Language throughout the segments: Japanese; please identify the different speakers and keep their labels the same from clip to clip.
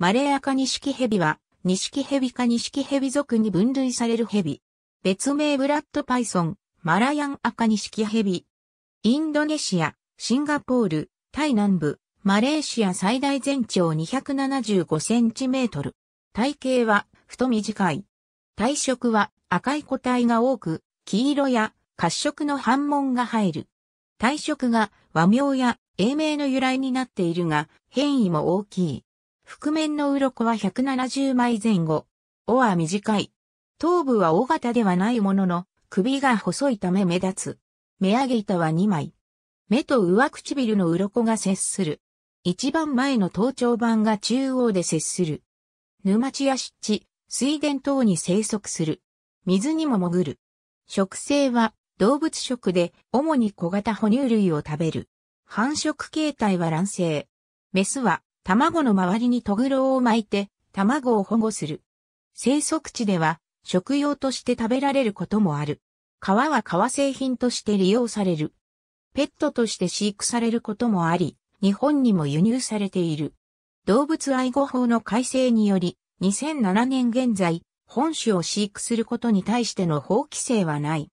Speaker 1: マレアカニシキヘビは、ニシキヘビかニシキヘビ族に分類されるヘビ。別名ブラッドパイソン、マラヤンアカニシキヘビ。インドネシア、シンガポール、タイ南部、マレーシア最大全長275センチメートル。体型は、太短い。体色は赤い個体が多く、黄色や褐色の反紋が入る。体色が和名や英名の由来になっているが、変異も大きい。覆面の鱗は170枚前後。尾は短い。頭部は尾型ではないものの、首が細いため目立つ。目上げ板は2枚。目と上唇の鱗が接する。一番前の頭頂板が中央で接する。沼地や湿地、水田等に生息する。水にも潜る。食性は動物食で主に小型哺乳類を食べる。繁殖形態は卵性。メスは卵の周りにトグロを巻いて、卵を保護する。生息地では、食用として食べられることもある。皮は革製品として利用される。ペットとして飼育されることもあり、日本にも輸入されている。動物愛護法の改正により、2007年現在、本種を飼育することに対しての法規制はない。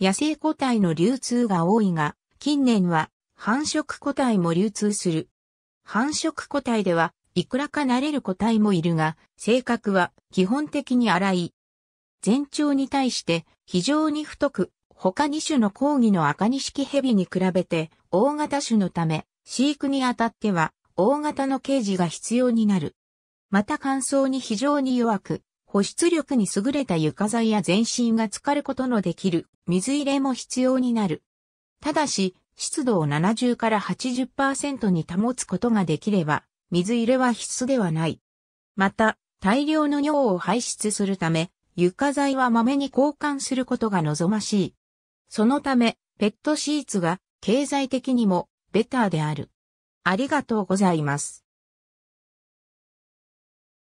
Speaker 1: 野生個体の流通が多いが、近年は繁殖個体も流通する。繁殖個体では、いくらか慣れる個体もいるが、性格は基本的に荒い。全長に対して非常に太く、他2種の抗議の赤錦蛇に比べて大型種のため、飼育にあたっては大型のケージが必要になる。また乾燥に非常に弱く、保湿力に優れた床材や全身が浸かることのできる水入れも必要になる。ただし、湿度を70から80%に保つことができれば、水入れは必須ではない。また、大量の尿を排出するため、床材は豆に交換することが望ましい。そのため、ペットシーツが経済的にもベターである。ありがとうございます。